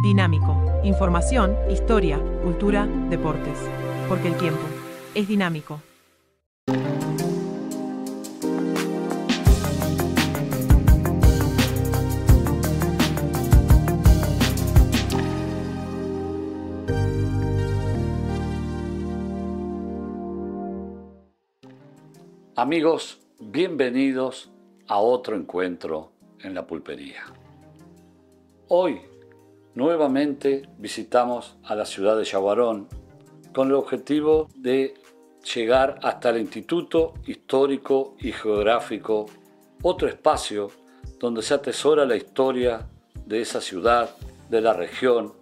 Dinámico. Información, historia, cultura, deportes. Porque el tiempo es dinámico. Amigos, bienvenidos a otro encuentro en la pulpería. Hoy Nuevamente visitamos a la ciudad de Yaguarón con el objetivo de llegar hasta el Instituto Histórico y Geográfico, otro espacio donde se atesora la historia de esa ciudad, de la región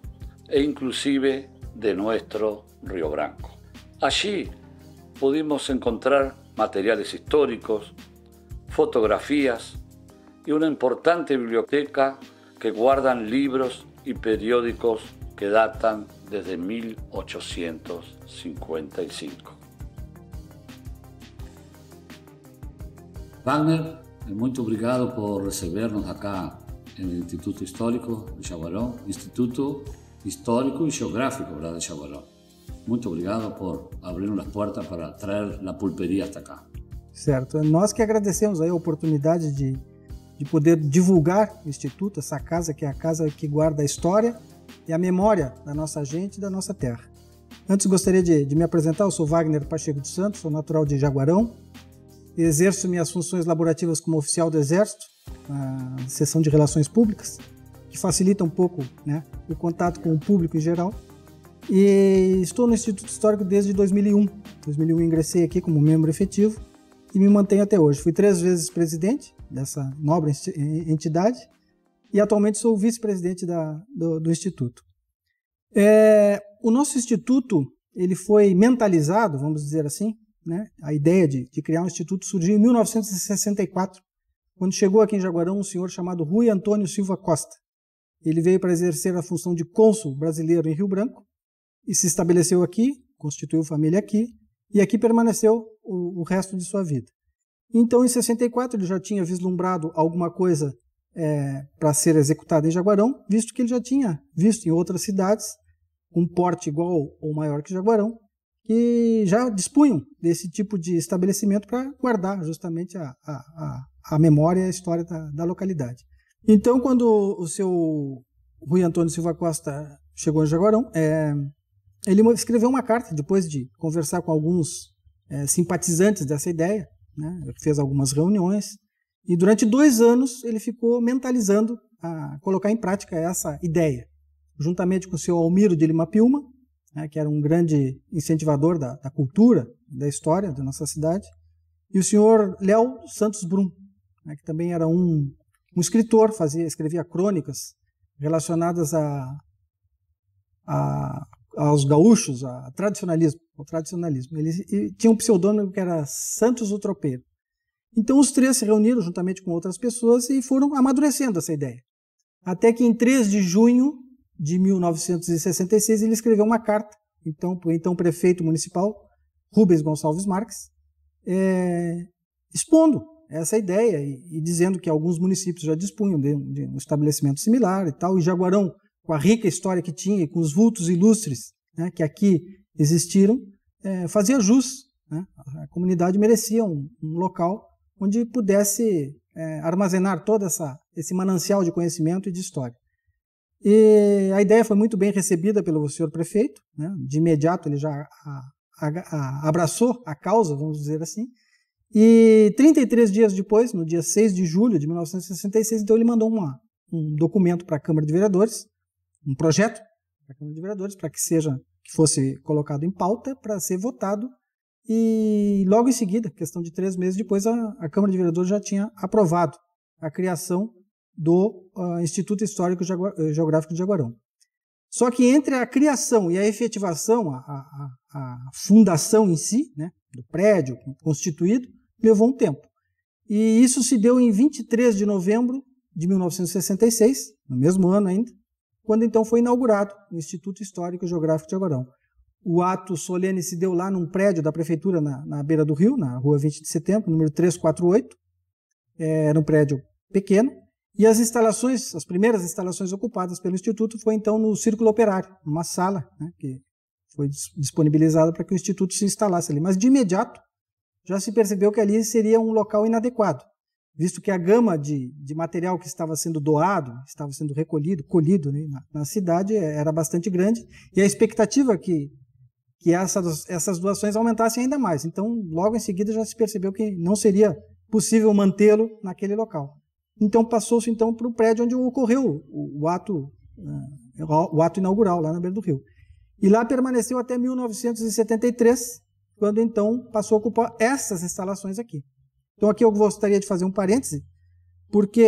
e inclusive de nuestro Río Branco. Allí pudimos encontrar materiales históricos, fotografías y una importante biblioteca que guardan libros y periódicos que datan desde 1855. Wagner, muy obrigado por recibirnos acá en el Instituto Histórico de Chavalón, Instituto Histórico y Geográfico ¿verdad? de Chabalón. Muchas obrigado por abrir las puertas para traer la pulpería hasta acá. Certo, nós que agradecemos la oportunidad de de poder divulgar o Instituto, essa casa que é a casa que guarda a história e a memória da nossa gente e da nossa terra. Antes gostaria de, de me apresentar, eu sou Wagner Pacheco dos Santos, sou natural de Jaguarão, exerço minhas funções laborativas como oficial do Exército, na seção de Relações Públicas, que facilita um pouco né, o contato com o público em geral. E estou no Instituto Histórico desde 2001. 2001 ingressei aqui como membro efetivo e me mantenho até hoje. Fui três vezes presidente, dessa nobre entidade, e atualmente sou vice-presidente do, do, Instituto. É, o nosso Instituto ele foi mentalizado, vamos dizer assim, né? a ideia de, de criar um Instituto surgiu em 1964, quando chegou aqui em Jaguarão um senhor chamado Rui Antônio Silva Costa. Ele veio para exercer a função de cônsul brasileiro em Rio Branco e se estabeleceu aqui, constituiu família aqui, e aqui permaneceu o, o resto de sua vida. Então, em 64, ele já tinha vislumbrado alguma coisa é, para ser executada em Jaguarão, visto que ele já tinha visto em outras cidades um porte igual ou maior que Jaguarão, que já dispunham desse tipo de estabelecimento para guardar justamente a, a, a, memória e a história da, da localidade. Então, quando o seu Rui Antônio Silva Costa chegou em Jaguarão, é, ele escreveu uma carta, depois de conversar com alguns é, simpatizantes dessa ideia, né? fez algumas reuniões, e durante dois anos ele ficou mentalizando a colocar em prática essa ideia, juntamente com o seu Almiro de Lima Pilma, né, que era um grande incentivador da, da, cultura, da história da nossa cidade, e o senhor Léo Santos Brum, né, que também era um, um escritor, fazia, escrevia crônicas relacionadas a, a aos gaúchos, a tradicionalismo, ao tradicionalismo. ele tinha um pseudônimo que era Santos o Tropeiro. Então os três se reuniram juntamente com outras pessoas e foram amadurecendo essa ideia. Até que em 3 de junho de 1966 ele escreveu uma carta, então para o então prefeito municipal Rubens Gonçalves Marques, é, expondo essa ideia e, e, dizendo que alguns municípios já dispunham de, de um estabelecimento similar e tal. E Jaguarão com a rica história que tinha, com os vultos ilustres né, que aqui existiram, é, fazia jus. Né? A comunidade merecia um, um local onde pudesse é, armazenar todo essa, esse manancial de conhecimento e de história. E a ideia foi muito bem recebida pelo senhor prefeito, né? de imediato ele já a, a, a abraçou a causa, vamos dizer assim, e 33 dias depois, no dia 6 de julho de 1966, então ele mandou uma, um documento para a Câmara de Vereadores, um projeto para a Câmara de Vereadores para que seja que fosse colocado em pauta para ser votado e logo em seguida, questão de três meses depois, a, a Câmara de Vereadores já tinha aprovado a criação do uh, Instituto Histórico eh, Geográfico de Jaguarão. Só que entre a criação e a efetivação, a, a, a fundação em si, né, do prédio constituído, levou um tempo. E isso se deu em 23 de novembro de 1966, no mesmo ano ainda, quando então foi inaugurado o Instituto Histórico e Geográfico de Agorão. O ato solene se deu lá num prédio da prefeitura na, na beira do rio, na rua 20 de setembro, número 348. É, era um prédio pequeno. E as instalações, as primeiras instalações ocupadas pelo Instituto foi então no Círculo Operário, numa sala né, que foi disponibilizada para que o Instituto se instalasse ali. Mas de imediato já se percebeu que ali seria um local inadequado visto que a gama de, de material que estava sendo doado, estava sendo recolhido, colhido né, na, na, cidade é, era bastante grande, e a expectativa que que essas, essas doações aumentassem ainda mais. Então, logo em seguida já se percebeu que não seria possível mantê-lo naquele local. Então passou-se então para o prédio onde ocorreu o, o ato eh, o ato inaugural lá na beira do rio. E lá permaneceu até 1973, quando então passou a ocupar essas instalações aqui. Então aqui eu gostaria de fazer um parêntese, porque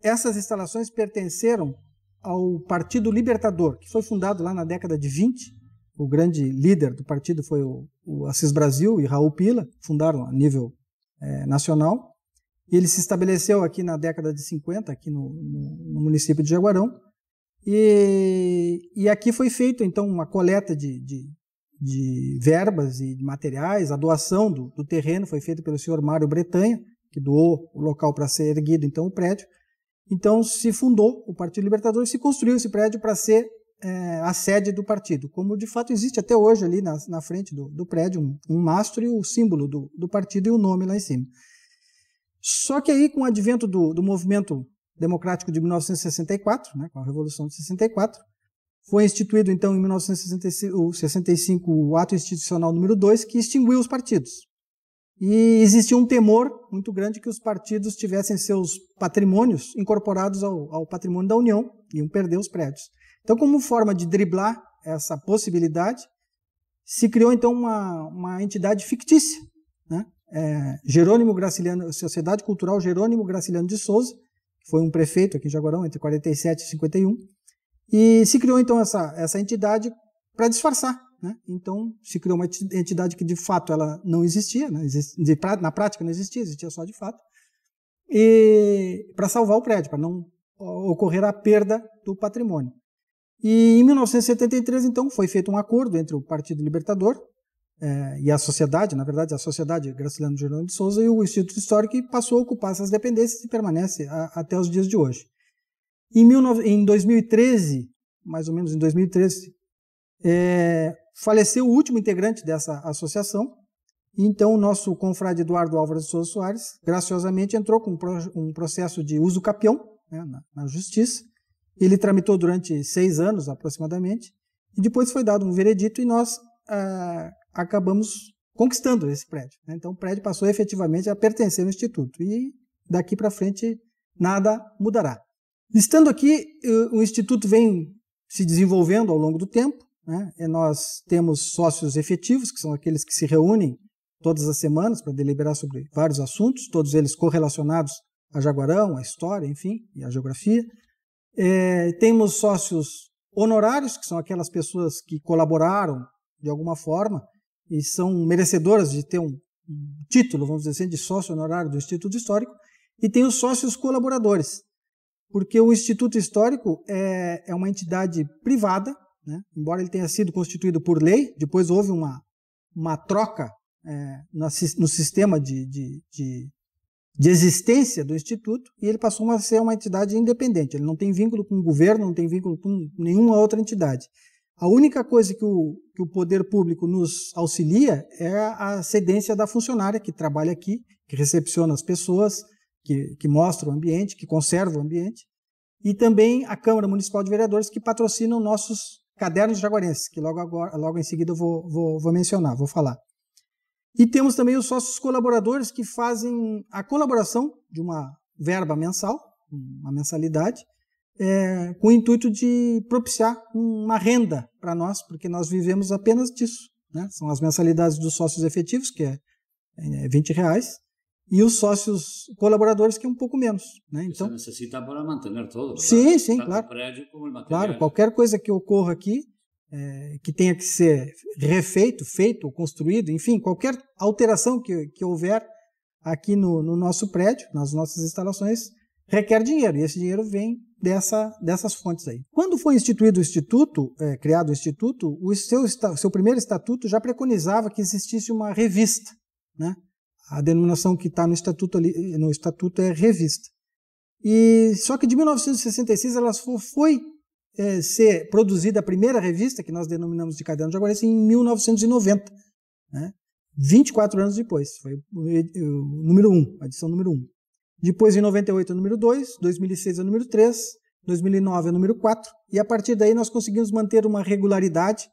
essas instalações pertenceram ao Partido Libertador, que foi fundado lá na década de 20. O grande líder do partido foi o, Assis Brasil e Raul Pila, fundaram a nível é, nacional. ele se estabeleceu aqui na década de 50, aqui no, no, no município de Jaguarão. E, e, aqui foi feita então uma coleta de, de, de verbas e de materiais. A doação do, do terreno foi feita pelo senhor Mário Bretanha, que doou o local para ser erguido, então, o prédio. Então, se fundou o Partido Libertador e se construiu esse prédio para ser é, a sede do partido, como de fato existe até hoje ali na, na frente do, do prédio, um, um, mastro e o símbolo do, do partido e o nome lá em cima. Só que aí, com o advento do, do movimento democrático de 1964, né, com a Revolução de 64, foi instituído, então, em 1965, o Ato Institucional número 2, que extinguiu os partidos. E existia um temor muito grande que os partidos tivessem seus patrimônios incorporados ao, ao patrimônio da União, iam perder os prédios. Então, como forma de driblar essa possibilidade, se criou, então, uma, uma entidade fictícia, né? É, Jerônimo Graciliano, Sociedade Cultural Jerônimo Graciliano de Souza, que foi um prefeito aqui em Jaguarão entre 47 e 51, e se criou então essa, essa entidade para disfarçar. Né? Então se criou uma entidade que de fato ela não existia, né? de, na prática não existia, existia só de fato, e para salvar o prédio, para não ocorrer a perda do patrimônio. E em 1973 então foi feito um acordo entre o Partido Libertador é, e a sociedade, na verdade a sociedade Graciliano Jornal de Souza e o Instituto Histórico que passou a ocupar essas dependências e permanece a, até os dias de hoje. Em, 2013, mais ou menos em 2013, é, faleceu o último integrante dessa associação. Então, o nosso confrade Eduardo Álvares de Souza Soares, graciosamente, entrou com um processo de uso capião né, na, na justiça. Ele tramitou durante seis anos, aproximadamente, e depois foi dado um veredito e nós ah, acabamos conquistando esse prédio. Né. Então, o prédio passou efetivamente a pertencer ao Instituto. E daqui para frente, nada mudará. Estando aqui, eh, o Instituto vem se desenvolvendo ao longo do tempo. Né? nós temos sócios efetivos, que são aqueles que se reúnem todas as semanas para deliberar sobre vários assuntos, todos eles correlacionados a Jaguarão, a história, enfim, e a geografia. É, temos sócios honorários, que são aquelas pessoas que colaboraram de alguma forma e são merecedoras de ter um título, vamos dizer assim, de sócio honorário do Instituto Histórico. E tem os sócios colaboradores, porque o Instituto Histórico é, é uma entidade privada, né? embora ele tenha sido constituído por lei, depois houve uma, uma troca é, no, no, sistema de, de, de, de, existência do Instituto e ele passou a ser uma entidade independente. Ele não tem vínculo com o governo, não tem vínculo com nenhuma outra entidade. A única coisa que o, que o poder público nos auxilia é a cedência da funcionária que trabalha aqui, que recepciona as pessoas, que, que mostra o ambiente, que conserva o ambiente e também a Câmara Municipal de Vereadores, que patrocinam nossos cadernos jaguarenses, que logo, agora, logo em seguida eu vou, vou, vou mencionar, vou falar. E temos também os sócios colaboradores que fazem a colaboração de uma verba mensal, uma mensalidade, é, com o intuito de propiciar uma renda para nós, porque nós vivemos apenas disso. Né? São as mensalidades dos sócios efetivos, que é, é 20 reais, e os sócios colaboradores que é um pouco menos, né? Então Você necessita para manter todo. Né? Sim, claro. sim, Tanto claro. prédio como material. Claro, né? qualquer coisa que ocorra aqui é, que tenha que ser refeito, feito, construído, enfim, qualquer alteração que, que houver aqui no, no nosso prédio, nas nossas instalações, requer dinheiro e esse dinheiro vem dessa, dessas fontes aí. Quando foi instituído o instituto, é, criado o instituto, o seu, seu primeiro estatuto já preconizava que existisse uma revista, né? A denominação que está no estatuto ali, no estatuto é revista. E só que de 1966 ela foi é, ser produzida a primeira revista que nós denominamos de caderno de Jaguarense em 1990, né? 24 anos depois, foi o número 1, a edição número 1. Depois, em 98, é o número 2, 2006, é o número 3, 2009, é o número 4, e a partir daí nós conseguimos manter uma regularidade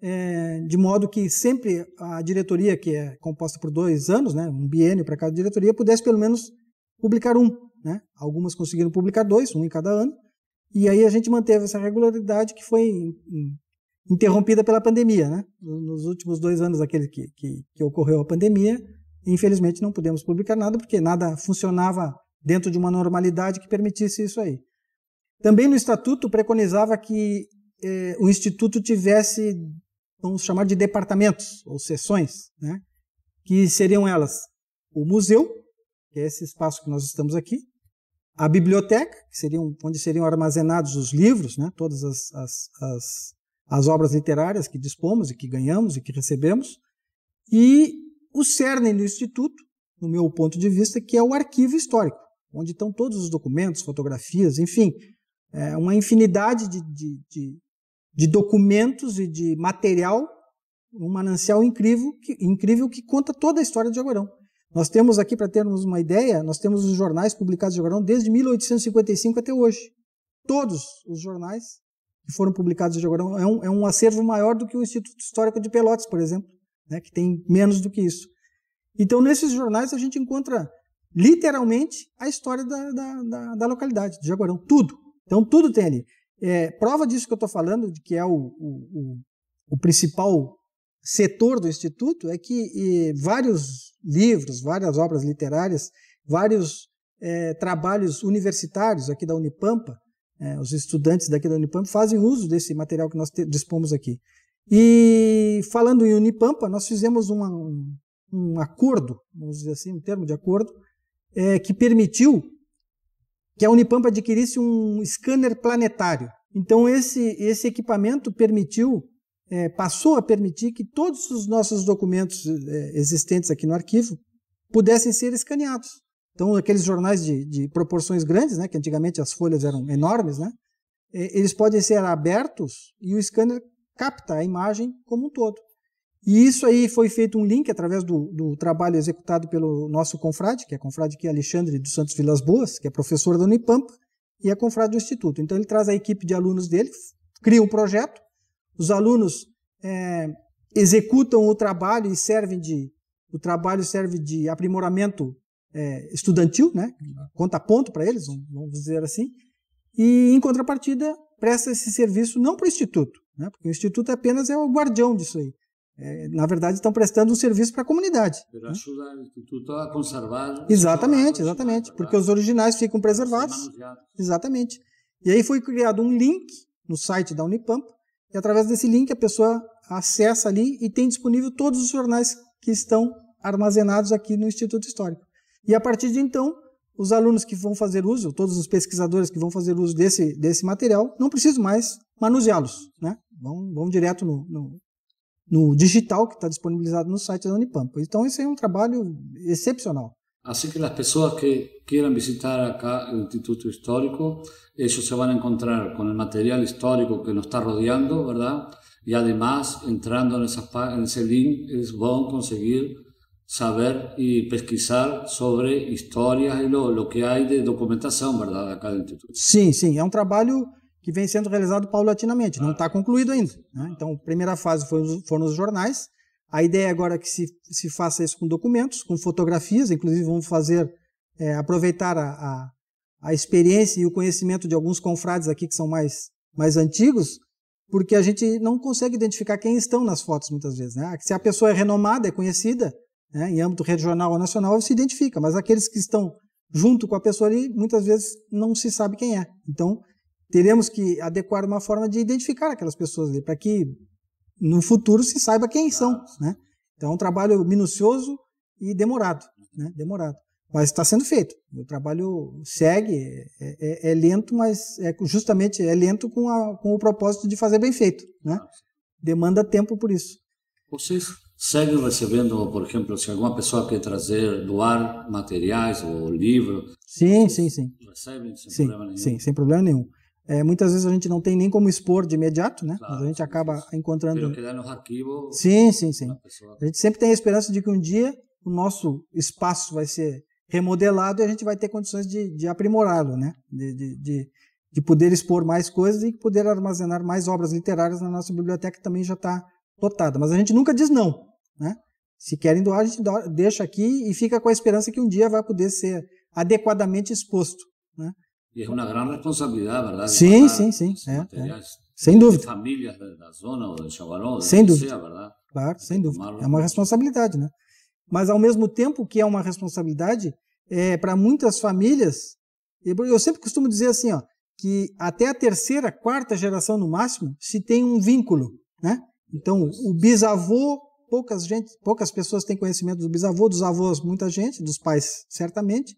é, de modo que sempre a diretoria, que é composta por dois anos, né, um biênio para cada diretoria, pudesse pelo menos publicar um. Né? Algumas conseguiram publicar dois, um em cada ano, e aí a gente manteve essa regularidade que foi interrompida pela pandemia. Né? Nos últimos dois anos, aquele que, que, que ocorreu a pandemia, infelizmente não pudemos publicar nada, porque nada funcionava dentro de uma normalidade que permitisse isso aí. Também no estatuto preconizava que eh, o instituto tivesse vamos chamar de departamentos ou seções, né? que seriam elas o museu, que é esse espaço que nós estamos aqui, a biblioteca, que seria onde seriam armazenados os livros, né? todas as, as, as, as obras literárias que dispomos e que ganhamos e que recebemos, e o cerne do Instituto, no meu ponto de vista, que é o arquivo histórico, onde estão todos os documentos, fotografias, enfim, é uma infinidade de, de, de, de documentos e de material, um manancial incrível que, incrível que conta toda a história de Jaguarão. Nós temos aqui, para termos uma ideia, nós temos os jornais publicados de Jaguarão desde 1855 até hoje. Todos os jornais que foram publicados de Jaguarão é um, é um acervo maior do que o Instituto Histórico de Pelotas, por exemplo, né, que tem menos do que isso. Então, nesses jornais, a gente encontra literalmente a história da, da, da, da localidade de Jaguarão. Tudo. Então, tudo tem ali. É, prova disso que eu estou falando, que é o, o, o, principal setor do Instituto, é que vários livros, várias obras literárias, vários é, trabalhos universitários aqui da Unipampa, é, os estudantes daqui da Unipampa fazem uso desse material que nós te, dispomos aqui. E falando em Unipampa, nós fizemos uma, um, um acordo, vamos dizer assim, um termo de acordo, é, que permitiu que a Unipampa adquirisse um scanner planetário. Então, esse, esse equipamento permitiu, é, passou a permitir que todos os nossos documentos é, existentes aqui no arquivo pudessem ser escaneados. Então, aqueles jornais de, de proporções grandes, né, que antigamente as folhas eram enormes, né, é, eles podem ser abertos e o scanner capta a imagem como um todo. E isso aí foi feito um link através do, do trabalho executado pelo nosso confrade, que é confrade aqui Alexandre dos Santos Vilas Boas, que é professor da Unipampa e é confrade do Instituto. Então ele traz a equipe de alunos dele, cria um projeto, os alunos é, executam o trabalho e servem de o trabalho serve de aprimoramento é, estudantil, né? Conta ponto para eles, vamos dizer assim. E em contrapartida presta esse serviço não para o instituto, né? Porque o instituto apenas é o guardião disso aí. É, na verdade, estão prestando um serviço para a comunidade. Para né? tá Exatamente, exatamente. Tá Porque os originais ficam tá preservados. Exatamente. E aí foi criado um link no site da Unipampa, e através desse link a pessoa acessa ali e tem disponível todos os jornais que estão armazenados aqui no Instituto Histórico. E a partir de então, os alunos que vão fazer uso, todos os pesquisadores que vão fazer uso desse, desse material, não precisam mais manuseá-los, né? Vão, vão direto no, no, no digital que está disponibilizado no site da Unipampa. Então, esse é um trabalho excepcional. Assim que as pessoas que queiram visitar acá o Instituto Histórico, eles se vão encontrar com o material histórico que nos está rodeando, verdade? E, además, entrando nessa, nesse link, eles vão conseguir saber e pesquisar sobre histórias e o que há de documentação, verdade, acá do Instituto. Sim, sim, é um trabalho que vem sendo realizado paulatinamente, não está ah. concluído ainda. Né? Então, a primeira fase foi, foram os jornais, a ideia agora é que se, se faça isso com documentos, com fotografias, inclusive vamos fazer, é, aproveitar a, a, a, experiência e o conhecimento de alguns confrades aqui que são mais, mais antigos, porque a gente não consegue identificar quem estão nas fotos muitas vezes. Né? Se a pessoa é renomada, é conhecida, né, em âmbito regional ou nacional, se identifica, mas aqueles que estão junto com a pessoa ali, muitas vezes não se sabe quem é. Então, teremos que adequar uma forma de identificar aquelas pessoas ali, para que no futuro se saiba quem são. Né? Então é um trabalho minucioso e demorado, né? demorado. Mas está sendo feito. O trabalho segue, é, é, é, lento, mas é justamente é lento com, a, com o propósito de fazer bem feito. Né? Demanda tempo por isso. Vocês seguem recebendo, por exemplo, se alguma pessoa quer trazer, doar materiais ou livro? Sim, sim, sim. Recebem sem sim, problema nenhum? Sim, sem problema nenhum. É, muitas vezes a gente não tem nem como expor de imediato, né? Claro, a gente acaba encontrando. arquivo. Sim, sim, sim. A gente sempre tem a esperança de que um dia o nosso espaço vai ser remodelado e a gente vai ter condições de, de aprimorá-lo, né? De, de, de, de, poder expor mais coisas e poder armazenar mais obras literárias na nossa biblioteca que também já está lotada. Mas a gente nunca diz não, né? Se querem doar, a gente deixa aqui e fica com a esperança que um dia vai poder ser adequadamente exposto, né? Eh, eh, e é uma grande responsabilidade, verdade? Sim, sim, sim. É, é. Sem dúvida. Famílias da zona ou de Chaguarão, sem dúvida. Seja, verdade? Claro, sem dúvida. É uma responsabilidade, né? Mas ao mesmo tempo que é uma responsabilidade, é, para muitas famílias, eu sempre costumo dizer assim, ó, que até a terceira, quarta geração no máximo, se tem um vínculo, né? Então, o bisavô, poucas gente, poucas pessoas têm conhecimento do bisavô, dos avós, muita gente, dos pais, certamente,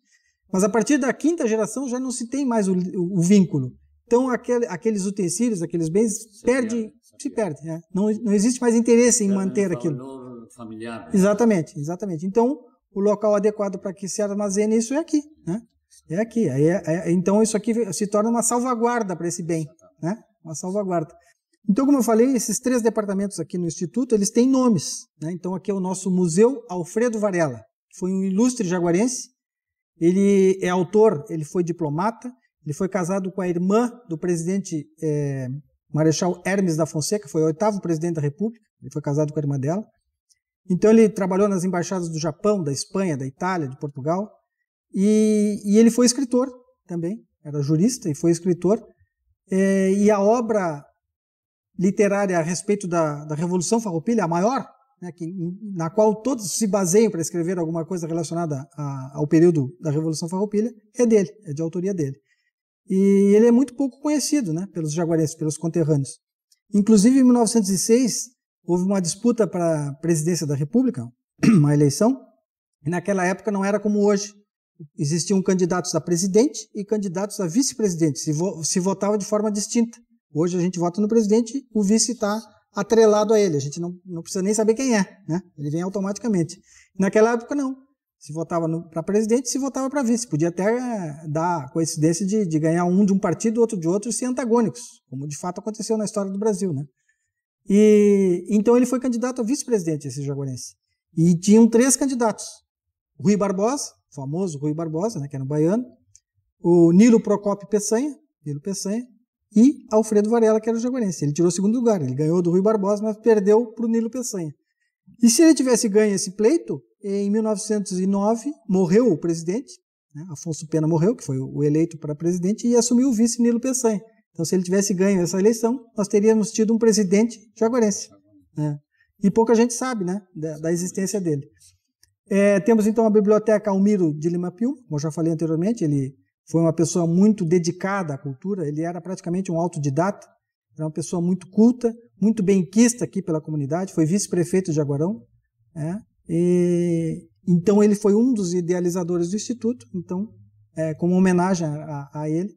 mas a partir da quinta geração já não se tem mais o, o vínculo. Então aquele, aqueles utensílios, aqueles bens, se perde, se perde. É. Não, não existe mais interesse em manter aquilo. Familiar, né? Exatamente, exatamente. Então o local adequado para que se armazene isso é aqui, né? É aqui. Aí é, é, então isso aqui se torna uma salvaguarda para esse bem, né? Uma salvaguarda. Então, como eu falei, esses três departamentos aqui no instituto, eles têm nomes. Né? Então, aqui é o nosso Museu Alfredo Varela, que foi um ilustre jaguarense, ele é autor, ele foi diplomata, ele foi casado com a irmã do presidente é, Marechal Hermes da Fonseca, foi o oitavo presidente da República, ele foi casado com a irmã dela. Então ele trabalhou nas embaixadas do Japão, da Espanha, da Itália, de Portugal, e, e ele foi escritor também, era jurista e foi escritor. É, e a obra literária a respeito da, da Revolução Farroupilha, a maior né, que, na qual todos se baseiam para escrever alguma coisa relacionada a, ao período da Revolução Farroupilha, é dele, é de autoria dele. E ele é muito pouco conhecido né, pelos jaguarenses, pelos conterrâneos. Inclusive, em 1906, houve uma disputa para a presidência da República, uma eleição, e naquela época não era como hoje. Existiam candidatos a presidente e candidatos a vice-presidente, se, vo se votava de forma distinta. Hoje a gente vota no presidente, o vice está atrelado a ele. A gente não, não precisa nem saber quem é, né? Ele vem automaticamente. Naquela época, não. Se votava para presidente, se votava para vice. Podia até eh, dar coincidência de, de ganhar um de um partido, outro de outro, e ser antagônicos, como de fato aconteceu na história do Brasil, né? E então ele foi candidato a vice-presidente, esse jaguarense. E tinham três candidatos: Rui Barbosa, famoso Rui Barbosa, né, que era um baiano, o Nilo Procopio Peçanha, Nilo Peçanha, e Alfredo Varela, que era o jaguarense. Ele tirou o segundo lugar, ele ganhou do Rui Barbosa, mas perdeu para o Nilo Peçanha. E se ele tivesse ganho esse pleito, em 1909 morreu o presidente, né? Afonso Pena morreu, que foi o eleito para presidente, e assumiu o vice Nilo Peçanha. Então, se ele tivesse ganho essa eleição, nós teríamos tido um presidente jaguarense. Né? E pouca gente sabe né, da, da existência dele. É, temos então a Biblioteca Almiro de Lima Pio, como eu já falei anteriormente, ele foi uma pessoa muito dedicada à cultura, ele era praticamente um autodidata, era uma pessoa muito culta, muito benquista aqui pela comunidade, foi vice-prefeito de Aguarão. É, e, então ele foi um dos idealizadores do Instituto, então, é, como homenagem a, a ele,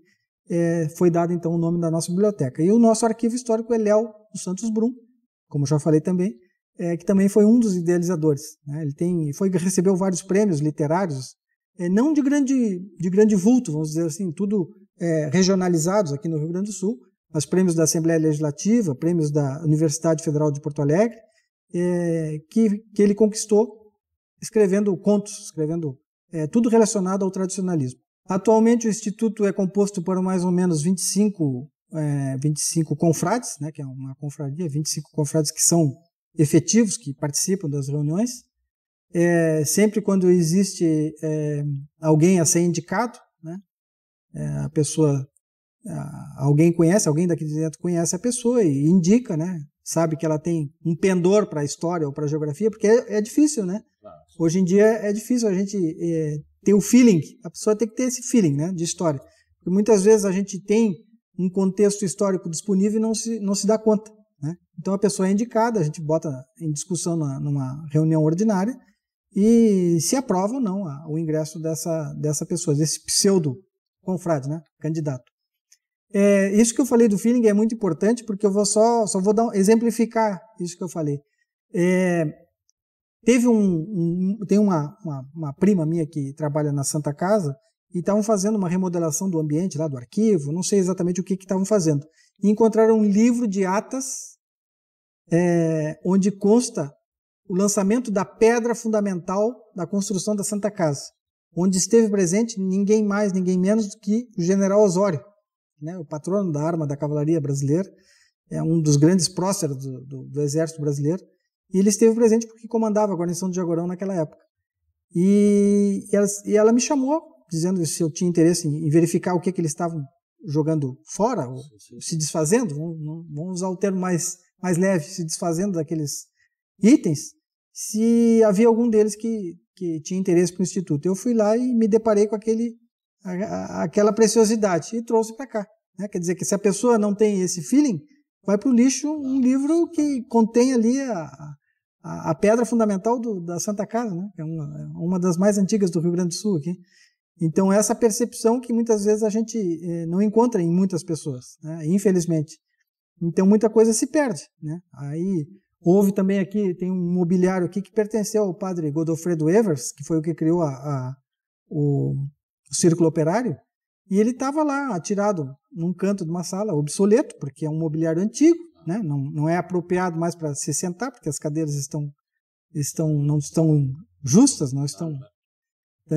é, foi dado então o nome da nossa biblioteca. E o nosso arquivo histórico é Léo dos Santos Brum, como já falei também, é, que também foi um dos idealizadores. Né? Ele tem, foi recebeu vários prêmios literários é, não de grande, de grande vulto, vamos dizer assim, tudo é, regionalizados aqui no Rio Grande do Sul, mas prêmios da Assembleia Legislativa, prêmios da Universidade Federal de Porto Alegre, é, que, que ele conquistou escrevendo contos, escrevendo é, tudo relacionado ao tradicionalismo. Atualmente o Instituto é composto por mais ou menos 25, é, 25 confrades, né, que é uma confraria, 25 confrades que são efetivos, que participam das reuniões, é, sempre quando existe é, alguém a ser indicado, né? É, a pessoa, a, alguém conhece, alguém daqui de dentro conhece a pessoa e indica, né? Sabe que ela tem um pendor para a história ou para a geografia, porque é, é, difícil, né? Claro. Hoje em dia é difícil a gente é, ter o feeling, a pessoa tem que ter esse feeling, né? De história. Porque muitas vezes a gente tem um contexto histórico disponível e não se, não se dá conta. Né? Então a pessoa é indicada, a gente bota em discussão numa reunião ordinária, e se aprova ou não o ingresso dessa, dessa pessoa, desse pseudo confrade, né? candidato. É, isso que eu falei do feeling é muito importante porque eu vou só, só vou dar, exemplificar isso que eu falei. É, teve um, um tem uma, uma, uma, prima minha que trabalha na Santa Casa e estavam fazendo uma remodelação do ambiente lá do arquivo, não sei exatamente o que estavam fazendo. E encontraram um livro de atas é, onde consta o lançamento da pedra fundamental da construção da Santa Casa, onde esteve presente ninguém mais, ninguém menos do que o general Osório, né, o patrono da arma da cavalaria brasileira, é um dos grandes próceres do, do, do exército brasileiro, e ele esteve presente porque comandava a guarnição de Jagorão naquela época. E ela, e ela me chamou, dizendo se eu tinha interesse em, em verificar o que, é que eles estavam jogando fora, ou sim, sim. se desfazendo, vamos, vamos usar o termo mais, mais leve, se desfazendo daqueles itens, se havia algum deles que, que tinha interesse para o Instituto. Eu fui lá e me deparei com aquele, a, a, aquela preciosidade e trouxe para cá. Né? Quer dizer que se a pessoa não tem esse feeling, vai para o lixo um livro que contém ali a, a, a pedra fundamental do, da Santa Casa, né? é uma, uma das mais antigas do Rio Grande do Sul aqui. Então, essa percepção que muitas vezes a gente eh, não encontra em muitas pessoas, né? infelizmente. Então, muita coisa se perde. Né? Aí, Houve também aqui, tem um mobiliário aqui que pertenceu ao padre Godofredo Evers, que foi o que criou a, a, o, o Círculo Operário, e ele estava lá atirado num canto de uma sala, obsoleto, porque é um mobiliário antigo, né? não, não é apropriado mais para se sentar, porque as cadeiras estão, estão não estão justas, não estão,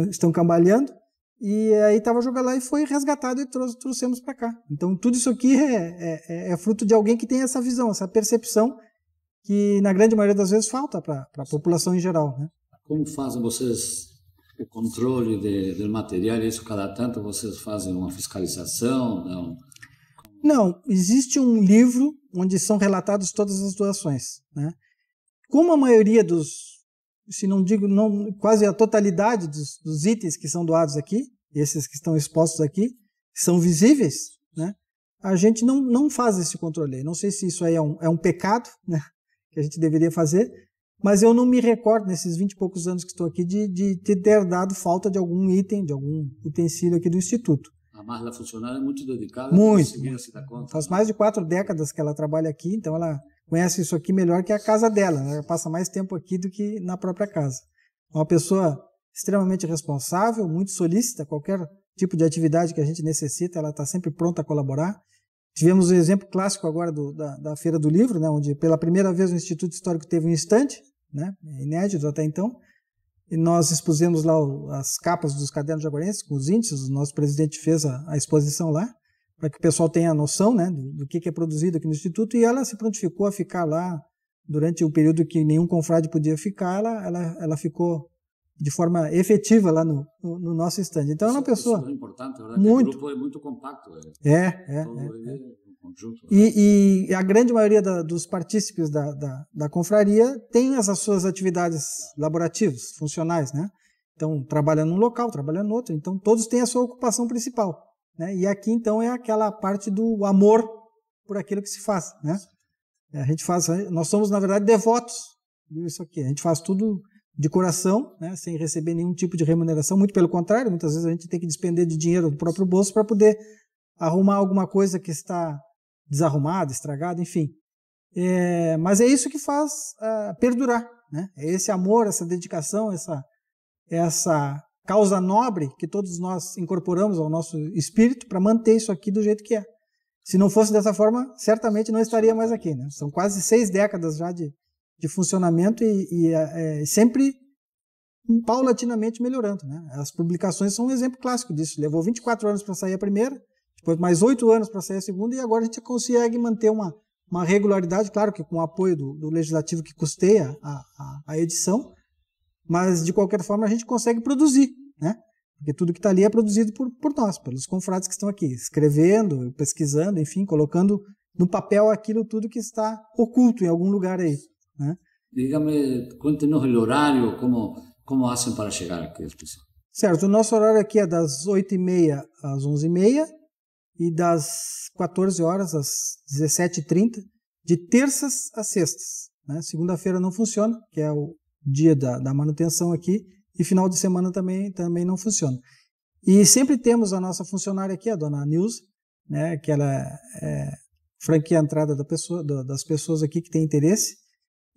estão cambaleando. E aí estava jogado lá e foi resgatado e trouxemos para cá. Então tudo isso aqui é, é, é, fruto de alguém que tem essa visão, essa percepção que na grande maioria das vezes falta para a população em geral. Né? Como fazem vocês o controle de, de material? Isso cada tanto vocês fazem uma fiscalização? Não? Não, existe um livro onde são relatadas todas as doações. Né? Como a maioria dos, se não digo não, quase a totalidade dos, dos itens que são doados aqui, esses que estão expostos aqui, são visíveis, né? a gente não, não faz esse controle. Não sei se isso aí é um, é um pecado, né? que a gente deveria fazer, mas eu não me recordo, nesses 20 e poucos anos que estou aqui, de, de, de ter dado falta de algum item, de algum utensílio aqui do Instituto. A Marla funcionária é muito dedicada. Muito. Se dar conta, Faz né? mais de quatro décadas que ela trabalha aqui, então ela conhece isso aqui melhor que a casa dela. Né? Ela passa mais tempo aqui do que na própria casa. Uma pessoa extremamente responsável, muito solícita, qualquer tipo de atividade que a gente necessita, ela está sempre pronta a colaborar. Tivemos o um exemplo clássico agora do, da, da, Feira do Livro, né, onde pela primeira vez o Instituto Histórico teve um estante, né, inédito até então, e nós expusemos lá o, as capas dos cadernos jaguarenses com os índices, o nosso presidente fez a, a exposição lá, para que o pessoal tenha a noção né, do, do que, que é produzido aqui no Instituto, e ela se prontificou a ficar lá durante o período que nenhum confrade podia ficar, ela, ela, ela ficou de forma efetiva lá no, no nosso stand. Então isso, é uma pessoa isso é importante, verdade, muito, o grupo é muito compacto. É, é, é, é, é. e, e, a grande maioria da, dos partícipes da, da, da, confraria tem as, suas atividades laborativas, funcionais, né? Então, trabalha num local, trabalha no outro. Então, todos têm a sua ocupação principal. Né? E aqui, então, é aquela parte do amor por aquilo que se faz. Né? A gente faz, nós somos, na verdade, devotos. Isso aqui. A gente faz tudo de coração, né, sem receber nenhum tipo de remuneração. Muito pelo contrário, muitas vezes a gente tem que despender de dinheiro do próprio bolso para poder arrumar alguma coisa que está desarrumada, estragada, enfim. É, mas é isso que faz uh, perdurar, né? É esse amor, essa dedicação, essa essa causa nobre que todos nós incorporamos ao nosso espírito para manter isso aqui do jeito que é. Se não fosse dessa forma, certamente não estaria mais aqui. Né? São quase seis décadas já de, de funcionamento e, e é, é, sempre paulatinamente melhorando. Né? As publicações são um exemplo clássico disso. Levou 24 anos para sair a primeira, depois mais 8 anos para sair a segunda, e agora a gente consegue manter uma, uma regularidade, claro que com o apoio do, do legislativo que custeia a, a, a, edição, mas de qualquer forma a gente consegue produzir, né? Porque tudo que está ali é produzido por, por nós, pelos confrades que estão aqui, escrevendo, pesquisando, enfim, colocando no papel aquilo tudo que está oculto em algum lugar aí. Né? Dígame, cuéntenos el horario, como, como fazem para chegar aqui as pessoas. Certo, o nosso horário aqui é das 8h30 às 11h30 e das 14 horas às 17h30, de terças às sextas. Né? Segunda-feira não funciona, que é o dia da, da manutenção aqui, e final de semana também, também não funciona. E sempre temos a nossa funcionária aqui, a dona Nilza, né, que ela é, é franquia entrada da pessoa, das pessoas aqui que têm interesse.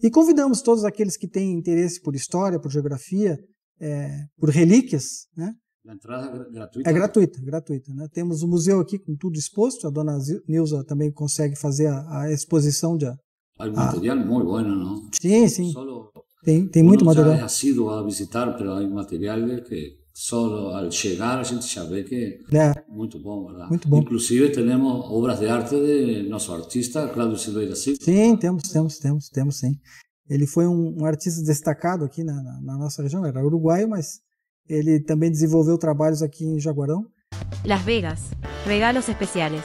E convidamos todos aqueles que têm interesse por história, por geografia, é, por relíquias, né? A entrada é gratuita? É gratuita, gratuita. Né? Temos o um museu aqui com tudo exposto, a dona Nilza também consegue fazer a, a exposição de... Hay material muito bom, não? Sim, sim. Solo... Tem, tem muito material. Já é assíduo a visitar, mas há material que solo al llegar a gente ya ve que es muito bom, ¿verdad? Inclusive tenemos obras de arte de nosso artista Claudio Silveira Silva. Sim, temos, temos, temos, temos sim. Ele foi um, artista destacado aqui na, na, región. nossa região, era uruguaio, mas ele também desenvolveu trabalhos aqui em Jaguarão. Las Vegas, regalos especiales,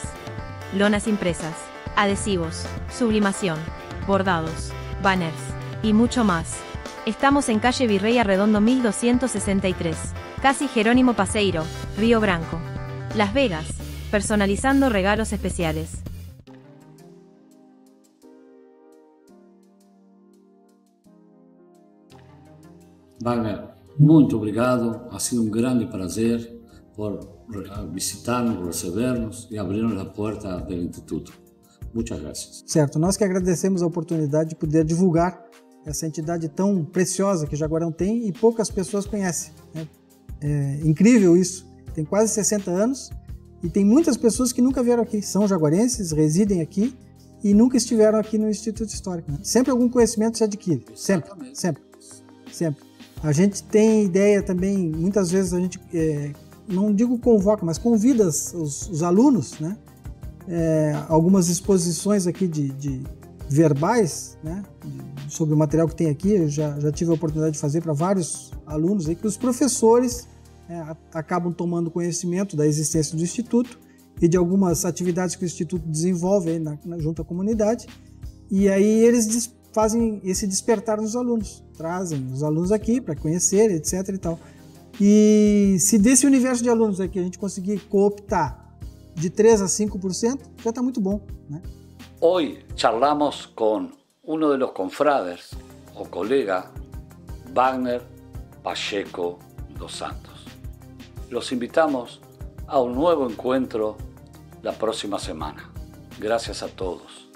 lonas impresas, adhesivos, sublimación, bordados, banners y mucho más. Estamos en calle Virrey Arredondo 1263, casi Jerónimo Paseiro, Río Branco. Las Vegas, personalizando regalos especiales. Wagner, muito obrigado, ha sido un grande placer por visitarnos, recebernos y abrirnos la puerta del instituto. Muchas gracias. Certo, nós que agradecemos la oportunidad de poder divulgar essa entidade tão preciosa que Jaguarão tem e poucas pessoas conhecem. Né? É incrível isso. Tem quase 60 anos e tem muitas pessoas que nunca vieram aqui. São jaguarenses, residem aqui e nunca estiveram aqui no Instituto Histórico. Né? Sempre algum conhecimento se adquire. Sempre, sempre, sempre. A gente tem ideia também, muitas vezes a gente, é, não digo convoca, mas convida os, os alunos, né? É, algumas exposições aqui de, de verbais né, sobre o material que tem aqui. Eu já, já tive a oportunidade de fazer para vários alunos aí, que os professores né, acabam tomando conhecimento da existência do Instituto e de algumas atividades que o Instituto desenvolve aí na, na, junto à comunidade. E aí eles fazem esse despertar nos alunos, trazem os alunos aqui para conhecer, etc. e tal. E se desse universo de alunos aqui a gente conseguir cooptar de 3 a 5%, já está muito bom, né? Hoy charlamos con uno de los confrades o colega, Wagner Pacheco dos Santos. Los invitamos a un nuevo encuentro la próxima semana. Gracias a todos.